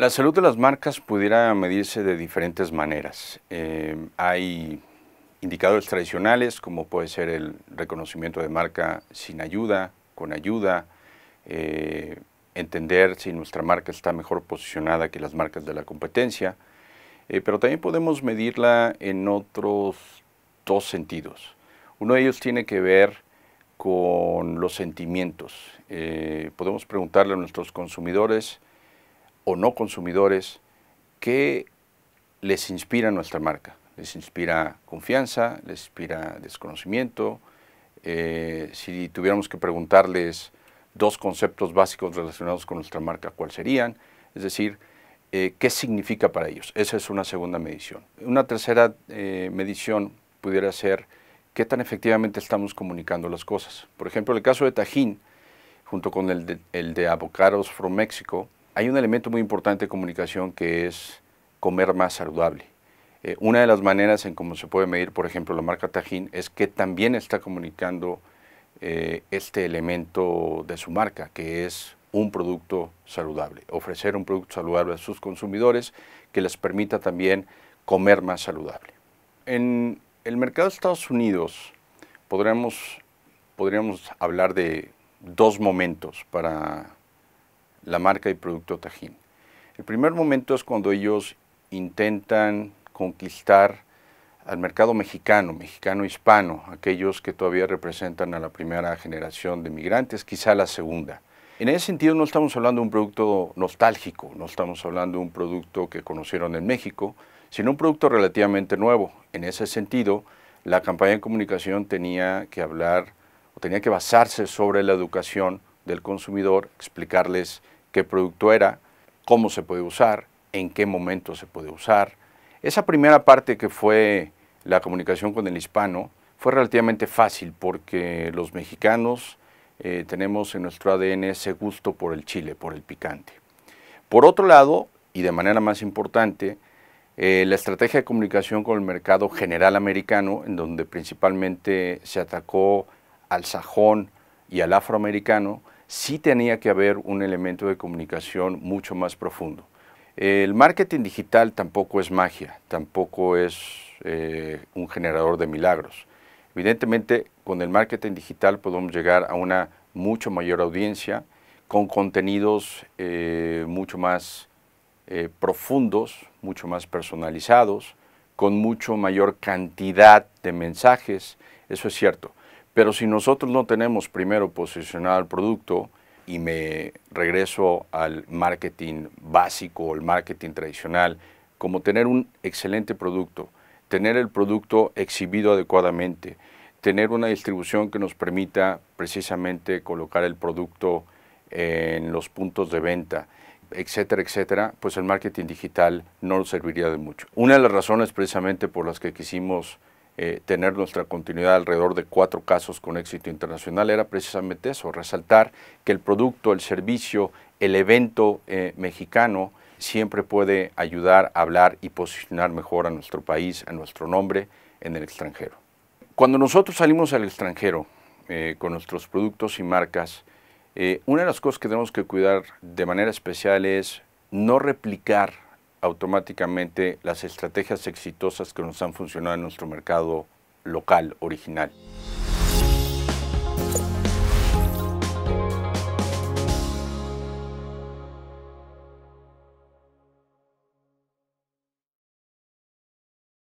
La salud de las marcas pudiera medirse de diferentes maneras. Eh, hay indicadores tradicionales como puede ser el reconocimiento de marca sin ayuda, con ayuda, eh, entender si nuestra marca está mejor posicionada que las marcas de la competencia, eh, pero también podemos medirla en otros dos sentidos. Uno de ellos tiene que ver con los sentimientos. podemos preguntarle a nuestros consumidores, o no consumidores que les inspira nuestra marca. Les inspira confianza, les inspira desconocimiento. Eh, si tuviéramos que preguntarles dos conceptos básicos relacionados con nuestra marca, ¿cuáles serían? Es decir, eh, ¿qué significa para ellos? Esa es una segunda medición. Una tercera eh, medición pudiera ser qué tan efectivamente estamos comunicando las cosas. Por ejemplo, el caso de Tajín, junto con el de, el de Avocados from Mexico, hay un elemento muy importante de comunicación que es comer más saludable. Eh, una de las maneras en cómo se puede medir, por ejemplo, la marca Tajín es que también está comunicando eh, este elemento de su marca, que es un producto saludable, ofrecer un producto saludable a sus consumidores que les permita también comer más saludable. En el mercado de Estados Unidos podríamos, podríamos hablar de dos momentos para la marca y producto Tajín. El primer momento es cuando ellos intentan conquistar al mercado mexicano, mexicano-hispano, aquellos que todavía representan a la primera generación de migrantes, quizá la segunda. En ese sentido no estamos hablando de un producto nostálgico, no estamos hablando de un producto que conocieron en México, sino un producto relativamente nuevo. En ese sentido, la campaña de comunicación tenía que hablar o tenía que basarse sobre la educación del consumidor, explicarles qué producto era, cómo se puede usar, en qué momento se puede usar. Esa primera parte que fue la comunicación con el hispano fue relativamente fácil porque los mexicanos eh, tenemos en nuestro ADN ese gusto por el chile, por el picante. Por otro lado, y de manera más importante, eh, la estrategia de comunicación con el mercado general americano, en donde principalmente se atacó al sajón, y al afroamericano, sí tenía que haber un elemento de comunicación mucho más profundo. El marketing digital tampoco es magia, tampoco es eh, un generador de milagros. Evidentemente, con el marketing digital podemos llegar a una mucho mayor audiencia, con contenidos eh, mucho más eh, profundos, mucho más personalizados, con mucho mayor cantidad de mensajes. Eso es cierto. Pero si nosotros no tenemos primero posicionado el producto, y me regreso al marketing básico o el marketing tradicional, como tener un excelente producto, tener el producto exhibido adecuadamente, tener una distribución que nos permita precisamente colocar el producto en los puntos de venta, etcétera, etcétera, pues el marketing digital no nos serviría de mucho. Una de las razones precisamente por las que quisimos eh, tener nuestra continuidad alrededor de cuatro casos con éxito internacional era precisamente eso, resaltar que el producto, el servicio, el evento eh, mexicano siempre puede ayudar a hablar y posicionar mejor a nuestro país, a nuestro nombre en el extranjero. Cuando nosotros salimos al extranjero eh, con nuestros productos y marcas, una de las cosas que tenemos que cuidar de manera especial es no replicar automáticamente las estrategias exitosas que nos han funcionado en nuestro mercado local original.